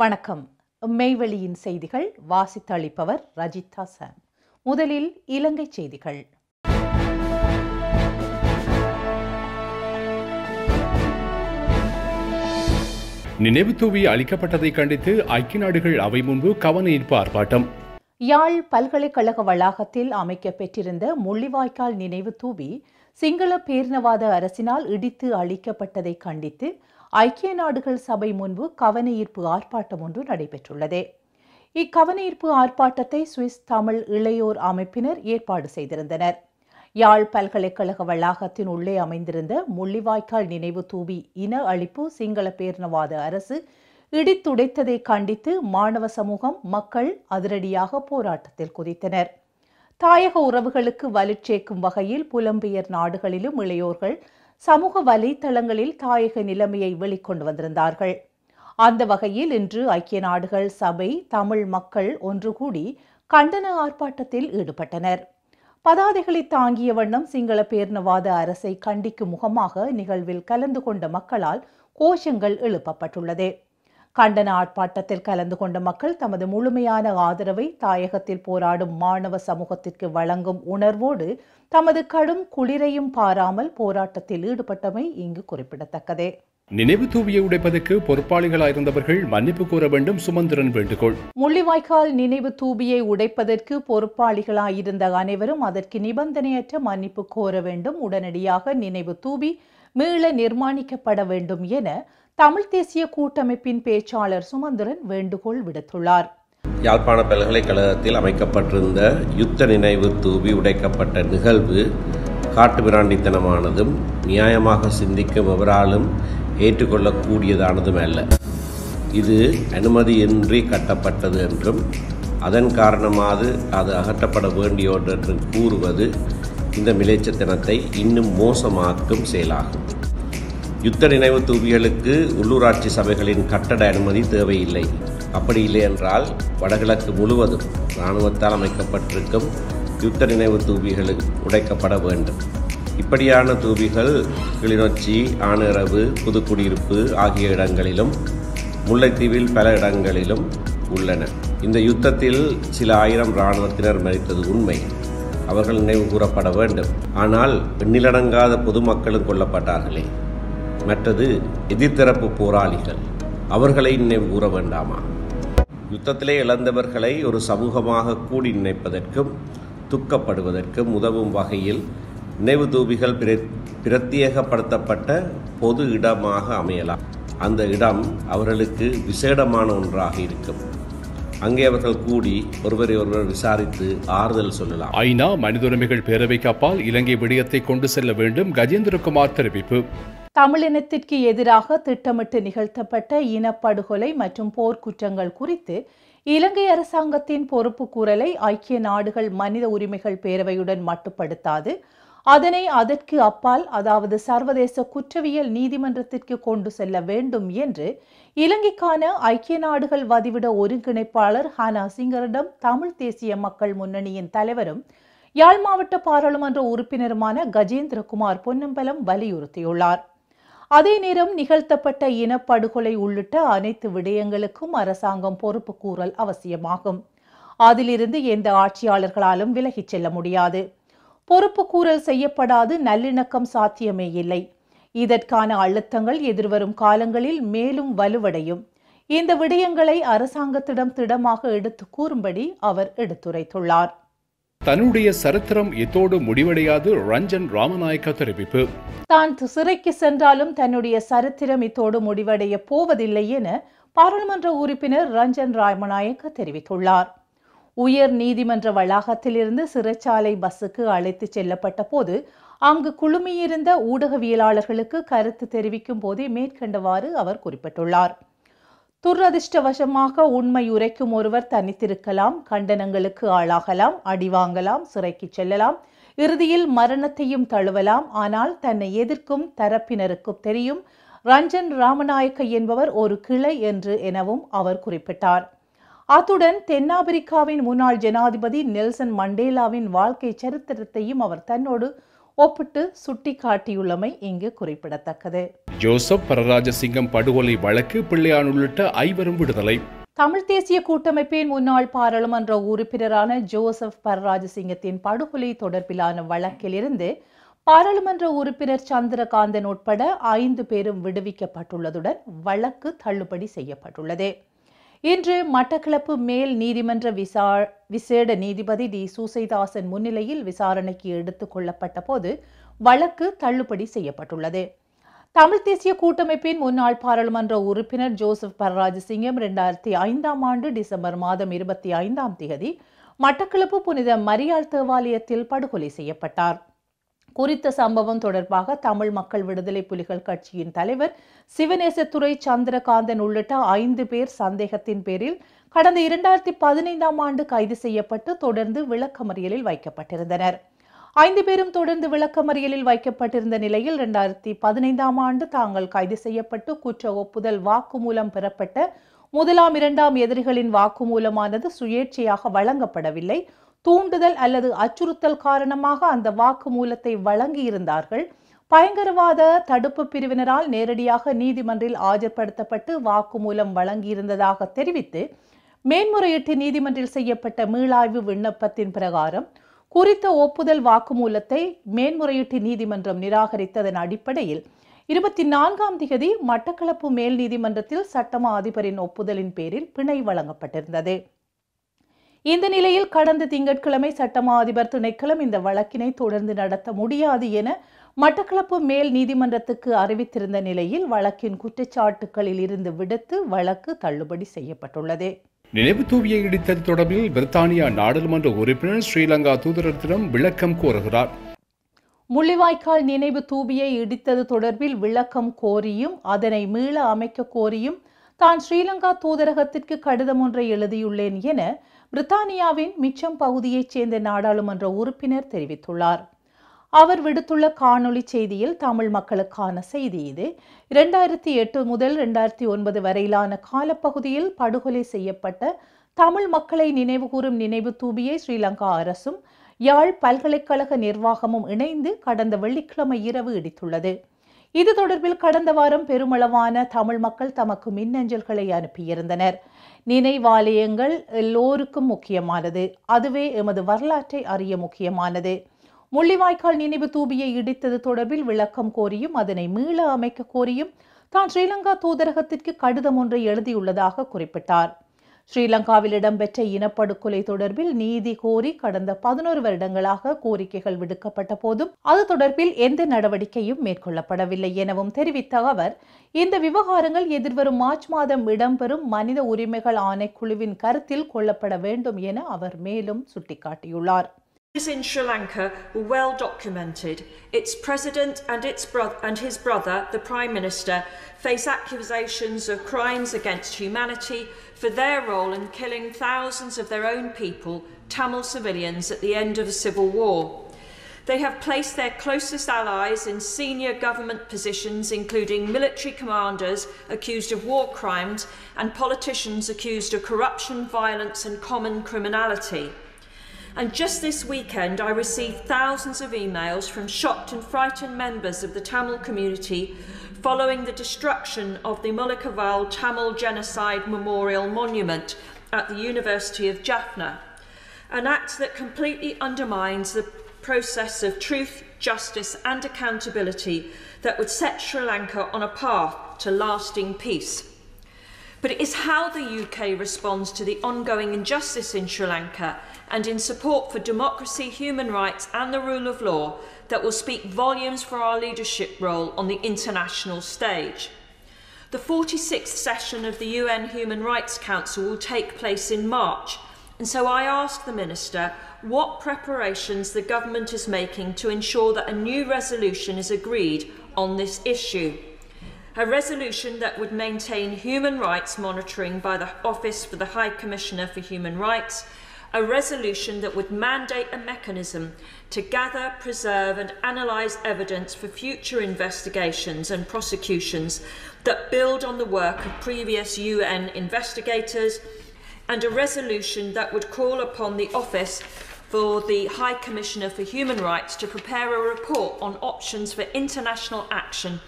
வணக்கம் மெய்வெளியின் செய்திகள் வாசித்து அளிப்பவர் ரஜிதா சாம் முதலில் இலங்கை செய்திகள் நினைவுத்தூவி அளிக்கப்பட்டதை கண்டித்து ஐக்கிய நாடுகள் அவை முன்பு கவன ஈர்ப்பு ஆர்ப்பாட்டம் யாழ் பல்கலைக்கழக வளாகத்தில் அமைக்க பெற்றிருந்த முள்ளிவாய்க்கால் நினைவு தூவி சிங்கள பேரினவாத அரசினால் இடித்து அளிக்கப்பட்டதை கண்டித்து ஐக்கிய நாடுகள் சபை முன்பு கவனஈர்ப்பு ஆர்ப்பாட்டம் ஒன்று நடைபெற்றுள்ளது இக்கவனஈர்ப்பு ஆர்ப்பாட்டத்தை சுவிஸ் தமிழ் இளையோர் அமைப்பினர் ஏற்பாடு செய்திருந்தனர் யாழ் பல்கலைக்கழக வளாகத்தின் உள்ளே அமைந்திருந்த முள்ளிவாய்க்கால் நினைவு தூவி இன அழிப்பு சிங்கள பேரினவாத அரசு இடித்துடைத்ததை கண்டித்து மாணவ சமூகம் மக்கள் அதிரடியாக போராட்டத்தில் குதித்தனர் தாயக உறவுகளுக்கு வலுச்சேர்க்கும் வகையில் புலம்பெயர் நாடுகளிலும் இளையோர்கள் சமூக வலைத்தளங்களில் தாயக நிலைமையை வெளிக்கொண்டு வந்திருந்தார்கள் அந்த வகையில் இன்று ஐக்கிய நாடுகள் சபை தமிழ் மக்கள் ஒன்று கூடி கண்டன ஆர்ப்பாட்டத்தில் ஈடுபட்டனர் பதாதைகளை தாங்கிய வண்ணம் சிங்கள பேர்னவாத அரசை கண்டிக்கும் முகமாக நிகழ்வில் கலந்து கொண்ட மக்களால் கோஷங்கள் எழுப்பப்பட்டுள்ளது கண்டன ஆர்ப்பாட்டத்தில் கலந்து கொண்ட மக்கள் தமது முழுமையான ஆதரவை தாயகத்தில் போராடும் மாணவ சமூகத்திற்கு வழங்கும் உணர்வோடு தமது கடும் குளிரையும் பாராமல் போராட்டத்தில் ஈடுபட்டமை இங்கு குறிப்பிடத்தக்கதே நினைவு தூவியை உடைப்பதற்கு பொறுப்பாளிகளாயிருந்தவர்கள் மன்னிப்பு கோர வேண்டும் சுமந்திரன் வேண்டுகோள் முள்ளிவாய்க்கால் நினைவு தூபியை உடைப்பதற்கு பொறுப்பாளிகளாயிருந்த அனைவரும் அதற்கு நிபந்தனையற்ற மன்னிப்பு கோர வேண்டும் உடனடியாக நினைவு தூபி மீள நிர்மாணிக்கப்பட வேண்டும் என தமிழ் தேசிய கூட்டமைப்பின் பேச்சாளர் சுமந்திரன் வேண்டுகோள் விடுத்துள்ளார் யாழ்ப்பாண பல்கலைக்கழகத்தில் அமைக்கப்பட்டிருந்த யுத்த நினைவு தூவி உடைக்கப்பட்ட நிகழ்வு காட்டுமிராண்டித்தனமானதும் நியாயமாக சிந்திக்கும் எவராலும் ஏற்றுக்கொள்ளக்கூடியதானதும் அல்ல இது அனுமதியின்றி கட்டப்பட்டது என்றும் அதன் காரணமாக அது அகற்றப்பட வேண்டியது கூறுவது இந்த மிளைச்சத்தனத்தை இன்னும் மோசமாக்கும் செயலாகும் யுத்த நினைவு தூபிகளுக்கு உள்ளூராட்சி சபைகளின் கட்டட அனுமதி தேவையில்லை அப்படி இல்லை என்றால் வடகிழக்கு முழுவதும் இராணுவத்தால் அமைக்கப்பட்டிருக்கும் யுத்த நினைவு தூவிகளுக்கு உடைக்கப்பட வேண்டும் இப்படியான தூபிகள் கிளிநொச்சி ஆணிரவு புதுக்குடியிருப்பு ஆகிய இடங்களிலும் முல்லைத்தீவில் பல இடங்களிலும் உள்ளன இந்த யுத்தத்தில் சில ஆயிரம் இராணுவத்தினர் மறித்தது உண்மை அவர்கள் நினைவு கூறப்பட வேண்டும் ஆனால் நிலடங்காத பொதுமக்களும் கொல்லப்பட்டார்களே மற்றது எதிர்த்தரப்பு போராளிகள் அவர்களை நினைவு கூற வேண்டாமா யுத்தத்திலே இழந்தவர்களை ஒரு சமூகமாக கூடி நினைப்பதற்கும் துக்கப்படுவதற்கும் உதவும் வகையில் நினைவு தூபிகள் பிர பிரத்யேகப்படுத்தப்பட்ட பொது இடமாக அமையலாம் அந்த இடம் அவர்களுக்கு விசேடமான ஒன்றாக இருக்கும் அங்கே அவர்கள் கூடி ஒருவரை ஒருவர் விசாரித்து ஆறுதல் சொல்லலாம் ஐநா மனிதுரிமைகள் பேரவைக்கு அப்பால் இலங்கை விடயத்தை கொண்டு செல்ல வேண்டும் கஜேந்திரகுமார் தெரிவிப்பு தமிழினத்திற்கு எதிராக திட்டமிட்டு நிகழ்த்தப்பட்ட இனப்படுகொலை மற்றும் போர்க்குற்றங்கள் குறித்து இலங்கை அரசாங்கத்தின் பொறுப்பு கூறலை ஐக்கிய நாடுகள் மனித உரிமைகள் பேரவையுடன் மட்டுப்படுத்தாது அதனை அதற்கு அப்பால் அதாவது சர்வதேச குற்றவியல் நீதிமன்றத்திற்கு கொண்டு செல்ல வேண்டும் என்று இலங்கைக்கான ஐக்கிய நாடுகள் வதிவிட ஒருங்கிணைப்பாளர் ஹானா சிங்கரிடம் தமிழ் தேசிய மக்கள் முன்னணியின் தலைவரும் யாழ் மாவட்ட பாராளுமன்ற உறுப்பினருமான கஜேந்திரகுமார் பொன்னம்பலம் வலியுறுத்தியுள்ளார் அதே நேரம் நிகழ்த்தப்பட்ட இனப்படுகொலை உள்ளிட்ட அனைத்து விடயங்களுக்கும் அரசாங்கம் பொறுப்பு கூறல் அவசியமாகும் அதிலிருந்து எந்த ஆட்சியாளர்களாலும் விலகிச் செல்ல முடியாது பொறுப்பு கூறல் செய்யப்படாது நல்லிணக்கம் சாத்தியமே இல்லை இதற்கான அழுத்தங்கள் எதிர்வரும் காலங்களில் மேலும் வலுவடையும் இந்த விடயங்களை அரசாங்கத்திடம் திடமாக எடுத்து கூறும்படி அவர் எடுத்துரைத்துள்ளார் தன்னுடைய சரித்திரம் இத்தோடு முடிவடையாது ரஞ்சன் ராமநாயக்க தெரிவிப்பு தான் சிறைக்கு சென்றாலும் தன்னுடைய சரித்திரம் இத்தோடு முடிவடைய போவதில்லை என பாராளுமன்ற உறுப்பினர் ரஞ்சன் ராமநாயக்க தெரிவித்துள்ளார் உயர் நீதிமன்ற வளாகத்திலிருந்து சிறைச்சாலை பஸ்ஸுக்கு அழைத்து செல்லப்பட்ட போது அங்கு குழுமியிருந்த ஊடகவியலாளர்களுக்கு கருத்து தெரிவிக்கும் போதே மேற்கண்டவாறு அவர் குறிப்பிட்டுள்ளார் துரதிர்ஷ்டவசமாக உண்மை உரைக்கும் ஒருவர் தனித்திருக்கலாம் கண்டனங்களுக்கு ஆளாகலாம் அடிவாங்கலாம் சிறைக்கு செல்லலாம் இறுதியில் மரணத்தையும் தழுவலாம் ஆனால் தன்னை எதிர்க்கும் தரப்பினருக்கும் தெரியும் ரஞ்சன் ராமநாயக்க என்பவர் ஒரு கிளை என்று எனவும் அவர் குறிப்பிட்டார் அத்துடன் தென்னாப்பிரிக்காவின் முன்னாள் ஜனாதிபதி நெல்சன் மண்டேலாவின் வாழ்க்கை சரித்திரத்தையும் அவர் தன்னோடு ஒப்பிட்டு சுட்டி காட்டியுள்ளமை இங்கு குறிப்பிடத்தக்கது ஜோசப் பரராஜசிங்கம் படுகொலை வழக்கு பிள்ளையான் உள்ளிட்ட ஐவரும் விடுதலை தமிழ் தேசிய கூட்டமைப்பின் முன்னாள் பாராளுமன்ற உறுப்பினரான ஜோசப் பரராஜசிங்கத்தின் படுகொலை தொடர்பிலான வழக்கிலிருந்து பாராளுமன்ற உறுப்பினர் சந்திரகாந்தன் உட்பட ஐந்து பேரும் விடுவிக்கப்பட்டுள்ளதுடன் வழக்கு தள்ளுபடி செய்யப்பட்டுள்ளது இன்று மட்டக்களப்பு மேல் நீதிமன்ற விசா விசேட நீதிபதி டி சூசைதாசன் முன்னிலையில் விசாரணைக்கு எடுத்துக் கொள்ளப்பட்ட போது வழக்கு தள்ளுபடி செய்யப்பட்டுள்ளது தமிழ்த் தேசிய கூட்டமைப்பின் முன்னாள் பாராளுமன்ற உறுப்பினர் ஜோசப் பரராஜசிங்கம் இரண்டாயிரத்தி ஐந்தாம் ஆண்டு டிசம்பர் மாதம் இருபத்தி ஐந்தாம் தேதி மட்டக்களப்பு புனித மரியாள் தேவாலயத்தில் படுகொலை செய்யப்பட்டார் குறித்த சம்பவம் தொடர்பாக தமிழ் மக்கள் விடுதலை புலிகள் கட்சியின் தலைவர் சிவநேசத்துறை சந்திரகாந்தன் உள்ளிட்ட ஐந்து பேர் சந்தேகத்தின் பேரில் கடந்த இரண்டாயிரத்தி பதினைந்தாம் ஆண்டு கைது செய்யப்பட்டு தொடர்ந்து விளக்கமறியலில் வைக்கப்பட்டிருந்தனர் ஐந்து பேரும் தொடர்ந்து விளக்கமறியலில் வைக்கப்பட்டிருந்த நிலையில் இரண்டாயிரத்தி பதினைந்தாம் ஆண்டு தாங்கள் கைது செய்யப்பட்டு குற்ற ஒப்புதல் வாக்குமூலம் பெறப்பட்ட முதலாம் இரண்டாம் எதிரிகளின் வாக்குமூலமானது சுயேட்சையாக வழங்கப்படவில்லை தூண்டுதல் அல்லது அச்சுறுத்தல் காரணமாக அந்த வாக்கு மூலத்தை வழங்கியிருந்தார்கள் பயங்கரவாத தடுப்பு பிரிவினரால் நேரடியாக நீதிமன்றில் ஆஜர்படுத்தப்பட்டு வாக்குமூலம் வழங்கியிருந்ததாக தெரிவித்து மேன்முறையீட்டு நீதிமன்றில் செய்யப்பட்ட மீளாய்வு விண்ணப்பத்தின் பிரகாரம் குறித்த ஒப்புதல் வாக்குமூலத்தை மேன்முறையீட்டு நீதிமன்றம் நிராகரித்ததன் அடிப்படையில் இருபத்தி நான்காம் திகதி மட்டக்களப்பு மேல் நீதிமன்றத்தில் சட்டமா அதிபரின் ஒப்புதலின் பேரில் பிணை வழங்கப்பட்டிருந்தது இந்த நிலையில் கடந்த திங்கட்கிழமை சட்டமா அதிபர் திணைக்களம் இந்த வழக்கினை தொடர்ந்து நடத்த முடியாது என மட்டக்களப்பு மேல் நீதிமன்றத்துக்கு அறிவித்திருந்த நிலையில் வழக்கின் குற்றச்சாட்டுகளில் இருந்து விடுத்து வழக்கு தள்ளுபடி செய்யப்பட்டுள்ளது நினைவு தூவியை இடித்தது தொடர்பில் பிரித்தானியா நாடாளுமன்ற உறுப்பினர் ஸ்ரீலங்கா தூதரத்திடம் விளக்கம் கோருகிறார் முள்ளிவாய்க்கால் நினைவு தூவியை இடித்தது தொடர்பில் விளக்கம் கோரியும் அதனை மீள அமைக்க கோரியும் தான் ஸ்ரீலங்கா தூதரகத்திற்கு கடிதம் ஒன்றை எழுதியுள்ளேன் என பிரித்தானியாவின் மிச்சம் பகுதியைச் சேர்ந்த நாடாளுமன்ற உறுப்பினர் தெரிவித்துள்ளார் அவர் விடுத்துள்ள காணொலி செய்தியில் தமிழ் மக்களுக்கான செய்தி இது இரண்டாயிரத்தி எட்டு முதல் இரண்டாயிரத்தி ஒன்பது வரையிலான காலப்பகுதியில் படுகொலை செய்யப்பட்ட தமிழ் மக்களை நினைவுகூரும் நினைவு தூபியை ஸ்ரீலங்கா அரசும் யாழ் பல்கலைக்கழக நிர்வாகமும் இணைந்து கடந்த வெள்ளிக்கிழமை இரவு இடித்துள்ளது இது தொடர்பில் கடந்த வாரம் பெருமளவான தமிழ் மக்கள் தமக்கு மின்னஞ்சல்களை அனுப்பியிருந்தனர் நினைவாலயங்கள் எல்லோருக்கும் முக்கியமானது அதுவே எமது வரலாற்றை அறிய முக்கியமானது முள்ளிவாய்க்கால் நினைவு தூபியை இடித்தது தொடர்பில் விளக்கம் கோரியும் அதனை மீள அமைக்க கோரியும் தான் ஸ்ரீலங்கா தூதரகத்திற்கு கடிதம் ஒன்றை எழுதியுள்ளதாக குறிப்பிட்டார் ஸ்ரீலங்காவில் இடம்பெற்ற இனப்படுகொலை தொடர்பில் நீதி கோரி கடந்த பதினோரு வருடங்களாக கோரிக்கைகள் விடுக்கப்பட்ட போதும் அது தொடர்பில் எந்த நடவடிக்கையும் மேற்கொள்ளப்படவில்லை எனவும் தெரிவித்த அவர் இந்த விவகாரங்கள் எதிர்வரும் மார்ச் மாதம் இடம்பெறும் மனித உரிமைகள் ஆணைக்குழுவின் கருத்தில் கொள்ளப்பட வேண்டும் என அவர் மேலும் சுட்டிக்காட்டியுள்ளார் is in Sri Lanka were well documented. Its president and, its bro- and his brother, the Prime Minister, face accusations of crimes against humanity, for their role in killing thousands of their own people, Tamil civilians, at the end of the civil war. They have placed their closest allies in senior government positions, including military commanders accused of war crimes and politicians accused of corruption, violence, and common criminality. And just this weekend, I received thousands of emails from shocked and frightened members of the Tamil community following the destruction of the Mullakaval Tamil Genocide Memorial Monument at the University of Jaffna, an act that completely undermines the process of truth, justice and accountability that would set Sri Lanka on a path to lasting peace. but it is how the UK responds to the ongoing injustice in Sri Lanka and in support for democracy, human rights and the rule of law that will speak volumes for our leadership role on the international stage. The 46th session of the UN Human Rights Council will take place in March, and so I ask the Minister what preparations the government is making to ensure that a new resolution is agreed on this issue a resolution that would maintain human rights monitoring by the Office for the High Commissioner for Human Rights, a resolution that would mandate a mechanism to gather, preserve and analyse evidence for future investigations and prosecutions that build on the work of previous UN investigators, and a resolution that would call upon the Office for the High Commissioner for Human Rights to prepare a report on options for international action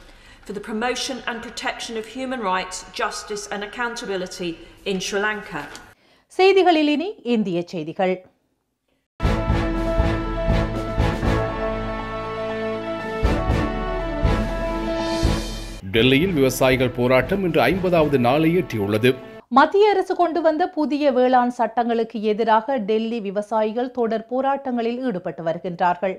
for the promotion and protection of human rights, justice and accountability in Sri Lanka. செய்திகளில் இனி இந்திய செய்திகள் டெல்லியில் விவசாயிகள் போராட்டம் இன்று ஐம்பதாவது நாளை எட்டியுள்ளது மத்திய அரசு கொண்டு வந்த புதிய வேளாண் சட்டங்களுக்கு எதிராக டெல்லி விவசாயிகள் தொடர் போராட்டங்களில் ஈடுபட்டு வருகின்றார்கள்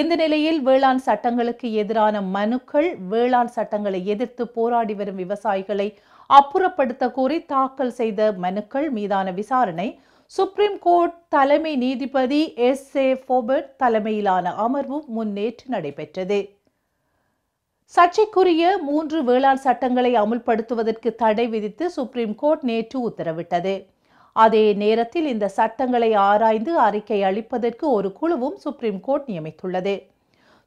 இந்த நிலையில் வேளாண் சட்டங்களுக்கு எதிரான மனுக்கள் வேளாண் சட்டங்களை எதிர்த்து போராடி வரும் விவசாயிகளை அப்புறப்படுத்த கோரி தாக்கல் செய்த மனுக்கள் மீதான விசாரணை சுப்ரீம் கோர்ட் தலைமை நீதிபதி எஸ் ஏ போபர்ட் தலைமையிலான அமர்வு முன்னேற்று நடைபெற்றது சர்ச்சைக்குரிய மூன்று வேளாண் சட்டங்களை அமுல்படுத்துவதற்கு தடை விதித்து சுப்ரீம் கோர்ட் நேற்று உத்தரவிட்டது அதே நேரத்தில் இந்த சட்டங்களை ஆராய்ந்து அறிக்கை அளிப்பதற்கு ஒரு குழுவும் சுப்ரீம் கோர்ட் நியமித்துள்ளது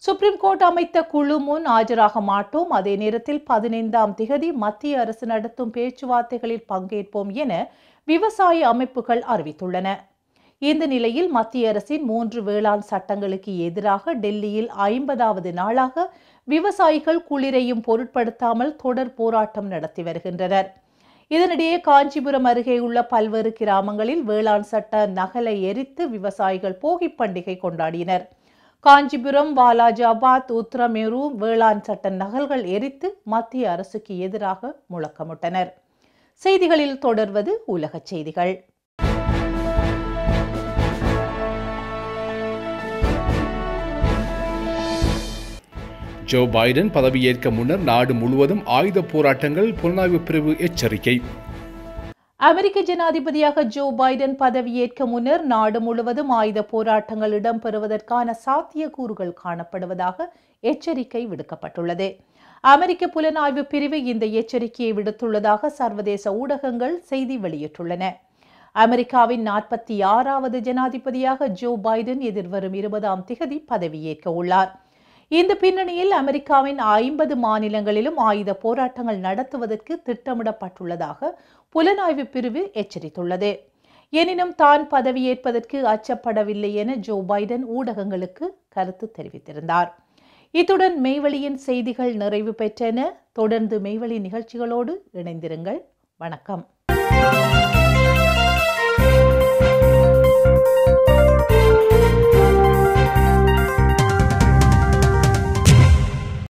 சுப்ரீம் கோர்ட் அமைத்த குழு முன் ஆஜராக மாட்டோம் அதே நேரத்தில் பதினைந்தாம் திகதி மத்திய அரசு நடத்தும் பேச்சுவார்த்தைகளில் பங்கேற்போம் என விவசாய அமைப்புகள் அறிவித்துள்ளன இந்த நிலையில் மத்திய அரசின் மூன்று வேளாண் சட்டங்களுக்கு எதிராக டெல்லியில் ஐம்பதாவது நாளாக விவசாயிகள் குளிரையும் பொருட்படுத்தாமல் தொடர் போராட்டம் நடத்தி வருகின்றனர் இதனிடையே காஞ்சிபுரம் அருகே உள்ள பல்வேறு கிராமங்களில் வேளாண் சட்ட நகலை எரித்து விவசாயிகள் போகி பண்டிகை கொண்டாடினர் காஞ்சிபுரம் வாலாஜாபாத் உத்தரமேரு வேளாண் சட்ட நகல்கள் எரித்து மத்திய அரசுக்கு எதிராக முழக்கமிட்டனர் செய்திகளில் தொடர்வது உலகச் செய்திகள் ஜோ பைடன் பதவியேற்க முன்னர் நாடு முழுவதும் ஆயுத போராட்டங்கள் புலனாய்வு பிரிவு எச்சரிக்கை அமெரிக்க ஜனாதிபதியாக ஜோ பைடன் பதவியேற்க முன்னர் நாடு முழுவதும் ஆயுத போராட்டங்கள் இடம்பெறுவதற்கான சாத்தியக்கூறுகள் காணப்படுவதாக எச்சரிக்கை விடுக்கப்பட்டுள்ளது அமெரிக்க புலனாய்வு பிரிவு இந்த எச்சரிக்கையை விடுத்துள்ளதாக சர்வதேச ஊடகங்கள் செய்தி வெளியிட்டுள்ளன அமெரிக்காவின் நாற்பத்தி ஆறாவது ஜனாதிபதியாக ஜோ பைடன் எதிர்வரும் இருபதாம் திகதி பதவியேற்க உள்ளாா் இந்த பின்னணியில் அமெரிக்காவின் ஐம்பது மாநிலங்களிலும் ஆயுத போராட்டங்கள் நடத்துவதற்கு திட்டமிடப்பட்டுள்ளதாக புலனாய்வு பிரிவு எச்சரித்துள்ளது எனினும் தான் பதவியேற்பதற்கு அச்சப்படவில்லை என ஜோ பைடன் ஊடகங்களுக்கு கருத்து தெரிவித்திருந்தார் இத்துடன் மெய்வழியின் செய்திகள் நிறைவு பெற்றன தொடர்ந்து மெய்வழி நிகழ்ச்சிகளோடு இணைந்திருங்கள் வணக்கம்